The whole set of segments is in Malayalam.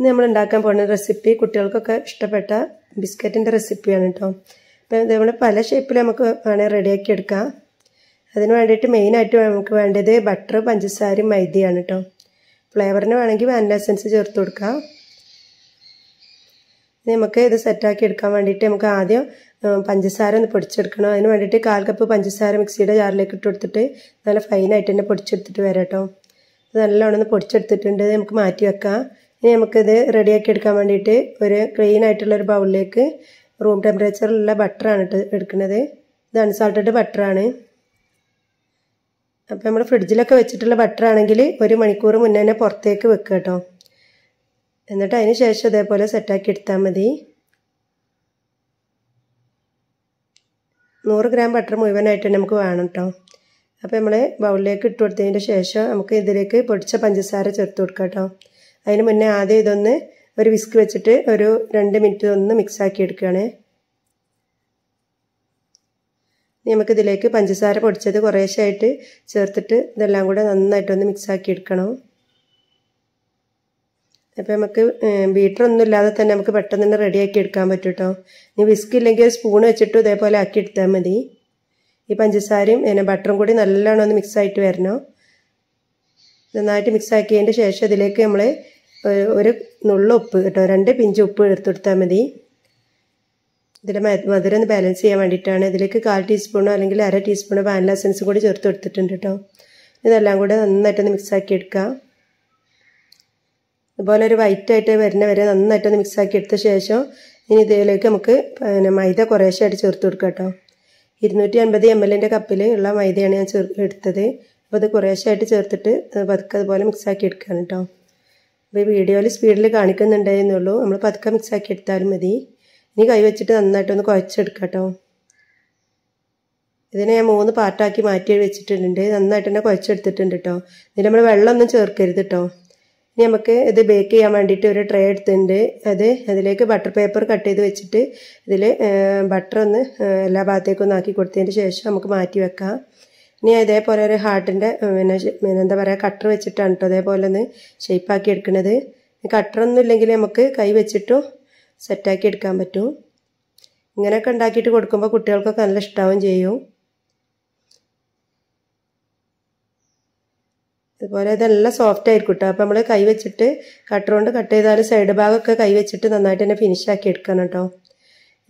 ഇന്ന് നമ്മൾ ഉണ്ടാക്കാൻ പോകുന്ന റെസിപ്പി കുട്ടികൾക്കൊക്കെ ഇഷ്ടപ്പെട്ട ബിസ്ക്കറ്റിൻ്റെ റെസിപ്പിയാണ് കേട്ടോ അപ്പം ഇതേപോലെ പല ഷേപ്പിൽ നമുക്ക് വേണേൽ റെഡിയാക്കി എടുക്കാം അതിന് വേണ്ടിയിട്ട് മെയിനായിട്ട് നമുക്ക് വേണ്ടത് ബട്ടർ പഞ്ചസാരയും മൈദയാണ് കേട്ടോ ഫ്ലേവറിന് വേണമെങ്കിൽ വാനില എസൻസ് ചേർത്ത് കൊടുക്കാം നമുക്ക് ഇത് സെറ്റാക്കി എടുക്കാൻ വേണ്ടിയിട്ട് നമുക്ക് ആദ്യം പഞ്ചസാര ഒന്ന് പൊടിച്ചെടുക്കണം അതിന് വേണ്ടിയിട്ട് കാൽ കപ്പ് പഞ്ചസാര മിക്സിയുടെ ജാറിലേക്ക് ഇട്ട് കൊടുത്തിട്ട് നല്ല ഫൈനായിട്ട് തന്നെ പൊടിച്ചെടുത്തിട്ട് വരാം കേട്ടോ നല്ലോണം ഒന്ന് പൊടിച്ചെടുത്തിട്ടുണ്ട് നമുക്ക് മാറ്റി വെക്കാം ഇനി നമുക്കിത് റെഡിയാക്കി എടുക്കാൻ വേണ്ടിയിട്ട് ഒരു ക്ലീൻ ആയിട്ടുള്ള ഒരു ബൗളിലേക്ക് റൂം ടെമ്പറേച്ചറിലുള്ള ബട്ടറാണ് ഇട്ട് എടുക്കുന്നത് ഇത് അൺസാൾട്ടഡ് ബട്ടറാണ് അപ്പോൾ നമ്മൾ ഫ്രിഡ്ജിലൊക്കെ വെച്ചിട്ടുള്ള ബട്ടറാണെങ്കിൽ ഒരു മണിക്കൂർ മുന്നേ തന്നെ പുറത്തേക്ക് വെക്കുക കേട്ടോ എന്നിട്ട് അതിന് ശേഷം അതേപോലെ സെറ്റാക്കി എടുത്താൽ മതി നൂറ് ഗ്രാം ബട്ടർ മുഴുവനായിട്ട് നമുക്ക് വേണം കേട്ടോ അപ്പോൾ നമ്മൾ ബൗളിലേക്ക് ഇട്ട് കൊടുത്തതിൻ്റെ ശേഷം നമുക്ക് ഇതിലേക്ക് പൊടിച്ച പഞ്ചസാര ചേർത്ത് കൊടുക്കാം കേട്ടോ അതിന് മുന്നേ ആദ്യം ഇതൊന്ന് ഒരു വിസ്ക് വെച്ചിട്ട് ഒരു രണ്ട് മിനിറ്റ് ഒന്ന് മിക്സാക്കി എടുക്കുകയാണ് നമുക്കിതിലേക്ക് പഞ്ചസാര പൊടിച്ചത് കുറേശ്ശായിട്ട് ചേർത്തിട്ട് ഇതെല്ലാം കൂടെ നന്നായിട്ടൊന്ന് മിക്സാക്കി എടുക്കണം അപ്പം നമുക്ക് ബീറ്ററൊന്നും ഇല്ലാതെ തന്നെ നമുക്ക് പെട്ടെന്ന് തന്നെ റെഡിയാക്കി എടുക്കാൻ പറ്റും കേട്ടോ ഇനി വിസ്ക് ഇല്ലെങ്കിൽ സ്പൂൺ വെച്ചിട്ട് ഇതേപോലെ ആക്കി എടുത്താൽ മതി ഈ പഞ്ചസാരയും പിന്നെ ബട്ടറും കൂടി നല്ലോണം ഒന്ന് മിക്സായിട്ട് വരണം നന്നായിട്ട് മിക്സാക്കിയതിൻ്റെ ശേഷം ഇതിലേക്ക് നമ്മൾ ഒരു നുള്ളുപ്പ് കേട്ടോ രണ്ട് പിഞ്ച് ഉപ്പ് എടുത്തു മതി ഇതിൻ്റെ മധുരം ഒന്ന് ബാലൻസ് ചെയ്യാൻ വേണ്ടിയിട്ടാണ് ഇതിലേക്ക് കാൽ ടീസ്പൂണോ അല്ലെങ്കിൽ അര ടീസ്പൂണോ വാനില എസൻസും കൂടി ചേർത്ത് കൊടുത്തിട്ടുണ്ട് കേട്ടോ ഇതെല്ലാം കൂടെ നന്നായിട്ടൊന്ന് മിക്സാക്കി എടുക്കാം അതുപോലെ ഒരു വൈറ്റ് ആയിട്ട് വരുന്ന വരെ നന്നായിട്ടൊന്ന് മിക്സാക്കി എടുത്ത ശേഷം ഇനി ഇതിലേക്ക് നമുക്ക് പിന്നെ മൈദ ആയിട്ട് ചേർത്ത് കൊടുക്കാം കേട്ടോ ഇരുന്നൂറ്റി അൻപത് എം എല്ലിൻ്റെ കപ്പിൽ ഉള്ള മൈദയാണ് ഞാൻ ചേർ എടുത്തത് അപ്പോൾ അത് ആയിട്ട് ചേർത്തിട്ട് പതുക്കെ അതുപോലെ മിക്സാക്കി എടുക്കുകയാണ് കേട്ടോ അപ്പോൾ വീഡിയോയിൽ സ്പീഡിൽ കാണിക്കുന്നുണ്ടായിരുന്നുള്ളൂ നമ്മൾ പതുക്കെ മിക്സ് ആക്കി എടുത്താലും മതി ഇനി കൈവച്ചിട്ട് നന്നായിട്ടൊന്ന് കുഴച്ചെടുക്കാം കേട്ടോ ഇതിനെ ഞാൻ മൂന്ന് പാർട്ടാക്കി മാറ്റി വെച്ചിട്ടുണ്ട് നന്നായിട്ട് തന്നെ കുഴച്ചെടുത്തിട്ടുണ്ട് കേട്ടോ ഇതിന് നമ്മൾ വെള്ളമൊന്നും ചേർക്കരുത് കേട്ടോ ഇനി നമുക്ക് ഇത് ബേക്ക് ചെയ്യാൻ വേണ്ടിയിട്ട് ഒരു ട്രേ എടുത്തിട്ടുണ്ട് അത് അതിലേക്ക് ബട്ടർ പേപ്പർ കട്ട് ചെയ്ത് വെച്ചിട്ട് ഇതിൽ ബട്ടർ ഒന്ന് എല്ലാ ഭാഗത്തേക്കൊന്നാക്കി കൊടുത്തതിന് ശേഷം നമുക്ക് മാറ്റി വെക്കാം ഇനി ഇതേപോലെ ഒരു ഹാർട്ടിൻ്റെ പിന്നെ എന്താ പറയുക കട്ടർ വെച്ചിട്ടാണ് കേട്ടോ അതേപോലെ ഒന്ന് ഷേപ്പാക്കി എടുക്കുന്നത് കട്ടറൊന്നും ഇല്ലെങ്കിൽ നമുക്ക് കൈ വെച്ചിട്ടും സെറ്റാക്കി എടുക്കാൻ പറ്റും ഇങ്ങനെയൊക്കെ ഉണ്ടാക്കിയിട്ട് കൊടുക്കുമ്പോൾ കുട്ടികൾക്കൊക്കെ നല്ല ഇഷ്ടമാവും ചെയ്യും അതുപോലെ ഇതെല്ലാം സോഫ്റ്റ് ആയിരിക്കും കേട്ടോ അപ്പോൾ നമ്മൾ കൈ വെച്ചിട്ട് കട്ടർ കൊണ്ട് കട്ട് ചെയ്താൽ സൈഡ് ഭാഗമൊക്കെ കൈ വെച്ചിട്ട് നന്നായിട്ട് തന്നെ ഫിനിഷാക്കി എടുക്കണം കേട്ടോ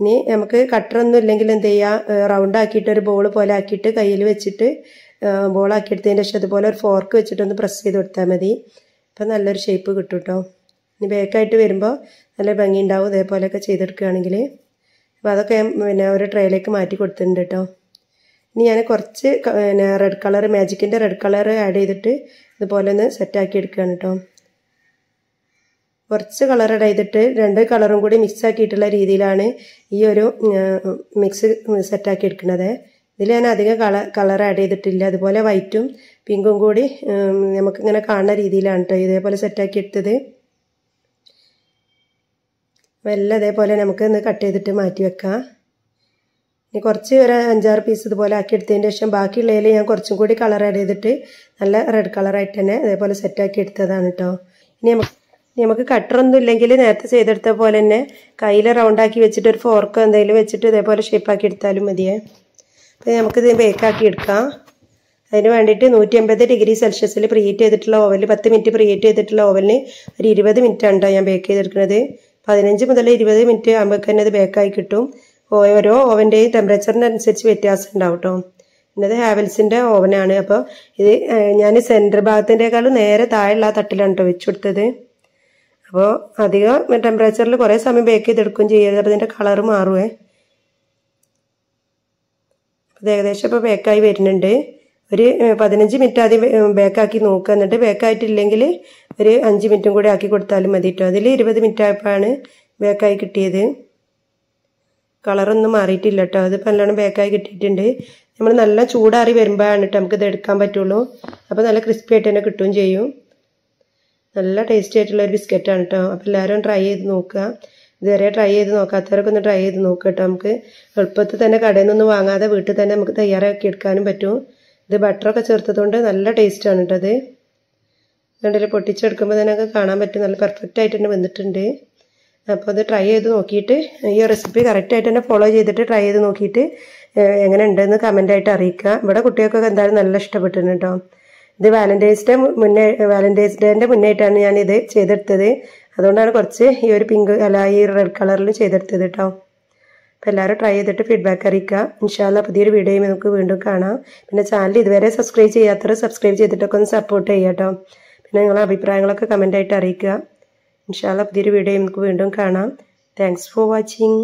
ഇനി നമുക്ക് കട്ടറൊന്നും ഇല്ലെങ്കിൽ എന്ത് ചെയ്യുക റൗണ്ട് ആക്കിയിട്ട് ഒരു ബോൾ പോലെ ആക്കിയിട്ട് കയ്യിൽ വെച്ചിട്ട് ബോൾ ആക്കിയെടുത്തതിൻ്റെ ശേഷം അതുപോലെ ഒരു ഫോർക്ക് വെച്ചിട്ടൊന്ന് പ്രസ് ചെയ്ത് കൊടുത്താൽ മതി അപ്പം നല്ലൊരു ഷേപ്പ് കിട്ടും കേട്ടോ ഇനി ബേക്കായിട്ട് വരുമ്പോൾ നല്ല ഭംഗി ഉണ്ടാവും ഇതേപോലെയൊക്കെ ചെയ്തെടുക്കുകയാണെങ്കിൽ അപ്പോൾ അതൊക്കെ പിന്നെ ഒരു ട്രേയിലേക്ക് മാറ്റി കൊടുത്തിട്ടുണ്ട് കേട്ടോ ഇനി ഞാൻ കുറച്ച് പിന്നെ റെഡ് കളർ മാജിക്കിൻ്റെ റെഡ് കളർ ആഡ് ചെയ്തിട്ട് ഇതുപോലെ ഒന്ന് സെറ്റാക്കി എടുക്കുകയാണ് കേട്ടോ കുറച്ച് കളർ ഇട ചെയ്തിട്ട് രണ്ട് കളറും കൂടി മിക്സ് ആക്കിയിട്ടുള്ള രീതിയിലാണ് ഈ ഒരു മിക്സ് സെറ്റാക്കി എടുക്കുന്നത് ഇതിൽ ഞാൻ അധികം കളർ കളർ ആഡ് ചെയ്തിട്ടില്ല അതുപോലെ വൈറ്റും പിങ്കും കൂടി നമുക്കിങ്ങനെ കാണുന്ന രീതിയിലാണ് കേട്ടോ ഇതേപോലെ സെറ്റാക്കി എടുത്തത് അപ്പോൾ എല്ലാം ഇതേപോലെ നമുക്ക് ഇന്ന് കട്ട് ചെയ്തിട്ട് മാറ്റി വെക്കാം ഇനി കുറച്ച് ഒരു അഞ്ചാറ് പീസ് ഇതുപോലെ ആക്കി എടുത്തതിന് ശേഷം ബാക്കിയുള്ളതിൽ ഞാൻ കുറച്ചും കൂടി കളർ ആഡ് ചെയ്തിട്ട് നല്ല റെഡ് കളറായിട്ട് തന്നെ അതേപോലെ സെറ്റാക്കി എടുത്തതാണ് കേട്ടോ ഇനി നമുക്ക് നമുക്ക് കട്ടറൊന്നും ഇല്ലെങ്കിൽ നേരത്തെ ചെയ്തെടുത്ത പോലെ തന്നെ കയ്യിൽ റൗണ്ടാക്കി വെച്ചിട്ട് ഒരു ഫോർക്കോ എന്തെങ്കിലും വെച്ചിട്ട് ഇതേപോലെ ഷേപ്പാക്കി എടുത്താലും മതിയേ അപ്പോൾ നമുക്കിത് ബേക്കാക്കി എടുക്കാം അതിന് വേണ്ടിയിട്ട് നൂറ്റി അമ്പത് ഡിഗ്രി സെൽഷ്യസിൽ പ്രീഹീറ്റ് ചെയ്തിട്ടുള്ള ഓവലിൽ പത്ത് മിനിറ്റ് പ്രീഹീറ്റ് ചെയ്തിട്ടുള്ള ഓവലിന് ഒരു ഇരുപത് മിനിറ്റ് ആണ് ഞാൻ ബേക്ക് ചെയ്തെടുക്കുന്നത് പതിനഞ്ച് മുതൽ ഇരുപത് മിനിറ്റ് ആകുമ്പോൾ തന്നെ അത് ബേക്കായി കിട്ടും ഓരോ ഓവൻ്റെയും ടെമ്പറേച്ചറിനനുസരിച്ച് വ്യത്യാസം ഉണ്ടാവും കേട്ടോ എന്നത് ഹാവൽസിൻ്റെ ഓവനാണ് അപ്പോൾ ഇത് ഞാൻ സെൻറ്റർ ഭാഗത്തിൻ്റെക്കാളും നേരെ താഴെയുള്ള തട്ടിലാണ് കേട്ടോ വെച്ചു കൊടുത്തത് അപ്പോൾ അധികം ടെമ്പറേച്ചറിൽ കുറേ സമയം ബേക്ക് ചെയ്തെടുക്കുകയും ചെയ്യരുത് ഇതിൻ്റെ കളർ മാറുവേ അത് ഏകദേശം ഇപ്പോൾ ബേക്കായി വരുന്നുണ്ട് ഒരു പതിനഞ്ച് മിനിറ്റ് ആദ്യം ബേക്കാക്കി നോക്കുക എന്നിട്ട് ബേക്കായിട്ടില്ലെങ്കിൽ ഒരു അഞ്ച് മിനിറ്റും കൂടി ആക്കി കൊടുത്താലും മതി കേട്ടോ അതിൽ ഇരുപത് മിനിറ്റ് ആയപ്പോഴാണ് ബേക്കായി കിട്ടിയത് കളറൊന്നും മാറിയിട്ടില്ല കേട്ടോ അതിപ്പോൾ നല്ലോണം ബേക്കായി കിട്ടിയിട്ടുണ്ട് നമ്മൾ നല്ല ചൂടാറി വരുമ്പോഴാണ് കേട്ടോ നമുക്കിത് എടുക്കാൻ പറ്റുള്ളൂ അപ്പോൾ നല്ല ക്രിസ്പി ആയിട്ട് തന്നെ കിട്ടുകയും ചെയ്യും നല്ല ടേസ്റ്റി ആയിട്ടുള്ള ഒരു ബിസ്ക്കറ്റാണ് കേട്ടോ അപ്പോൾ എല്ലാവരും ട്രൈ ചെയ്ത് നോക്കുക ഇതുവരെ ട്രൈ ചെയ്ത് നോക്കാത്തവരൊക്കെ ഒന്ന് ട്രൈ ചെയ്ത് നോക്കുക കേട്ടോ നമുക്ക് എളുപ്പത്തിൽ തന്നെ കടയിൽ നിന്ന് വാങ്ങാതെ വീട്ടിൽ തന്നെ നമുക്ക് തയ്യാറാക്കി എടുക്കാനും പറ്റും ഇത് ബട്ടറൊക്കെ ചേർത്തതുകൊണ്ട് നല്ല ടേസ്റ്റാണ് കേട്ടോ അത് കണ്ടില്ല പൊട്ടിച്ചെടുക്കുമ്പോൾ തന്നെ കാണാൻ പറ്റും നല്ല പെർഫെക്റ്റ് ആയിട്ട് തന്നെ വന്നിട്ടുണ്ട് അപ്പോൾ അത് ട്രൈ ചെയ്ത് നോക്കിയിട്ട് ഈ റെസിപ്പി കറക്റ്റായിട്ട് തന്നെ ഫോളോ ചെയ്തിട്ട് ട്രൈ ചെയ്ത് നോക്കിയിട്ട് എങ്ങനെ ഉണ്ടെന്ന് കമൻ്റായിട്ട് അറിയിക്കുക ഇവിടെ കുട്ടികൾക്കൊക്കെ എന്തായാലും നല്ല ഇഷ്ടപ്പെട്ടിട്ടുണ്ട് കേട്ടോ ഇത് വാലന്റൈൻസ് ഡേ മുന്നേ വാലന്റൈൻസ് ഡേൻ്റെ മുന്നേറ്റാണ് ഞാൻ ഇത് ചെയ്തെടുത്തത് അതുകൊണ്ടാണ് കുറച്ച് ഈ ഒരു പിങ്ക് അല്ല ഈ റെഡ് കളറിലും ചെയ്തെടുത്തത് കേട്ടോ അപ്പോൾ എല്ലാവരും ട്രൈ ചെയ്തിട്ട് ഫീഡ്ബാക്ക് അറിയിക്കുക ഇൻഷാല്ല പുതിയൊരു വീഡിയോയും നമുക്ക് വീണ്ടും കാണാം പിന്നെ ചാനൽ ഇതുവരെ സബ്സ്ക്രൈബ് ചെയ്യാത്തവർ സബ്സ്ക്രൈബ് ചെയ്തിട്ടൊക്കെ ഒന്ന് സപ്പോർട്ട് ചെയ്യുക കേട്ടോ പിന്നെ നിങ്ങളുടെ അഭിപ്രായങ്ങളൊക്കെ കമൻ്റായിട്ട് അറിയിക്കുക ഇൻഷാല്ല പുതിയൊരു വീഡിയോ നമുക്ക് വീണ്ടും കാണാം താങ്ക്സ് ഫോർ വാച്ചിങ്